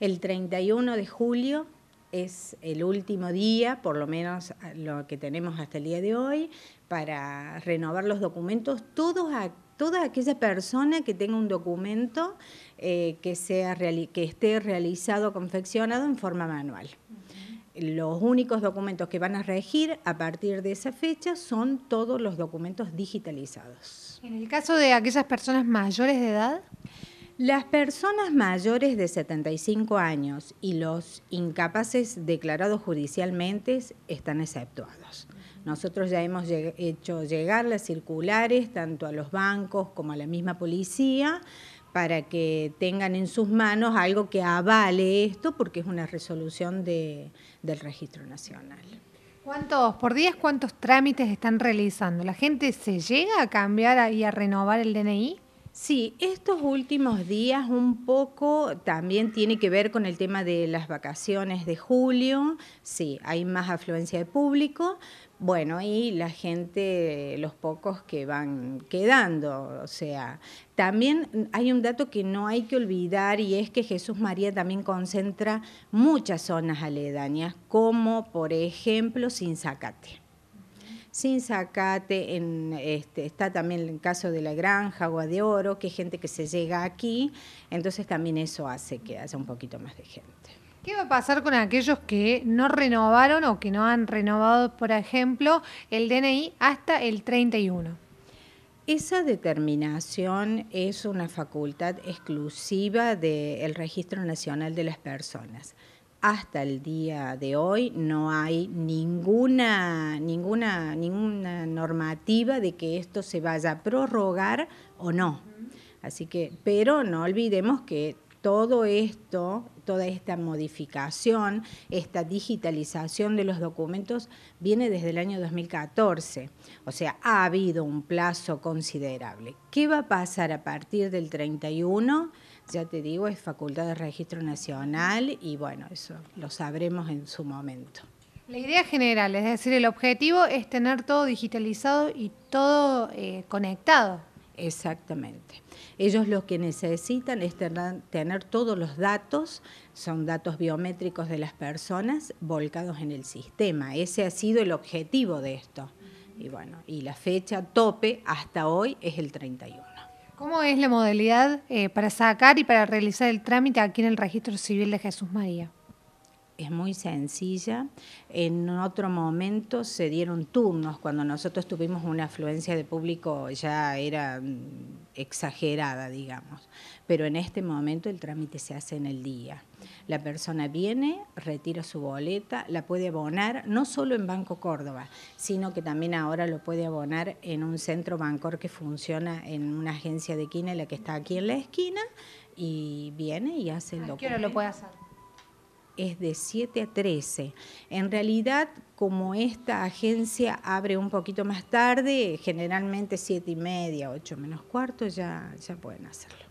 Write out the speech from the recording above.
El 31 de julio es el último día, por lo menos lo que tenemos hasta el día de hoy, para renovar los documentos. Todos a, toda aquella persona que tenga un documento eh, que, sea que esté realizado, confeccionado en forma manual. Los únicos documentos que van a regir a partir de esa fecha son todos los documentos digitalizados. En el caso de aquellas personas mayores de edad, las personas mayores de 75 años y los incapaces declarados judicialmente están exceptuados. Nosotros ya hemos hecho llegar las circulares tanto a los bancos como a la misma policía para que tengan en sus manos algo que avale esto porque es una resolución del Registro Nacional. ¿Cuántos, por días, cuántos trámites están realizando? ¿La gente se llega a cambiar y a renovar el DNI? Sí, estos últimos días un poco también tiene que ver con el tema de las vacaciones de julio, sí, hay más afluencia de público, bueno, y la gente, los pocos que van quedando, o sea, también hay un dato que no hay que olvidar y es que Jesús María también concentra muchas zonas aledañas, como por ejemplo Sinzacate sin zacate, en, este, está también el caso de la granja, agua de oro, que es gente que se llega aquí, entonces también eso hace que haya un poquito más de gente. ¿Qué va a pasar con aquellos que no renovaron o que no han renovado, por ejemplo, el DNI hasta el 31? Esa determinación es una facultad exclusiva del Registro Nacional de las Personas hasta el día de hoy no hay ninguna, ninguna, ninguna normativa de que esto se vaya a prorrogar o no. Así que, pero no olvidemos que todo esto toda esta modificación, esta digitalización de los documentos viene desde el año 2014, o sea, ha habido un plazo considerable. ¿Qué va a pasar a partir del 31? Ya te digo, es Facultad de Registro Nacional y bueno, eso lo sabremos en su momento. La idea general, es decir, el objetivo es tener todo digitalizado y todo eh, conectado. Exactamente. Ellos lo que necesitan es tener, todos los datos, son datos biométricos de las personas volcados en el sistema. Ese ha sido el objetivo de esto. Y bueno, y la fecha tope hasta hoy es el 31. ¿Cómo es la modalidad eh, para sacar y para realizar el trámite aquí en el Registro Civil de Jesús María? es muy sencilla. En otro momento se dieron turnos, cuando nosotros tuvimos una afluencia de público ya era mm, exagerada, digamos. Pero en este momento el trámite se hace en el día. La persona viene, retira su boleta, la puede abonar no solo en Banco Córdoba, sino que también ahora lo puede abonar en un centro bancor que funciona en una agencia de Quina, la que está aquí en la esquina, y viene y hace el documento. lo puede hacer? es de 7 a 13. En realidad, como esta agencia abre un poquito más tarde, generalmente 7 y media, 8 menos cuarto, ya, ya pueden hacerlo.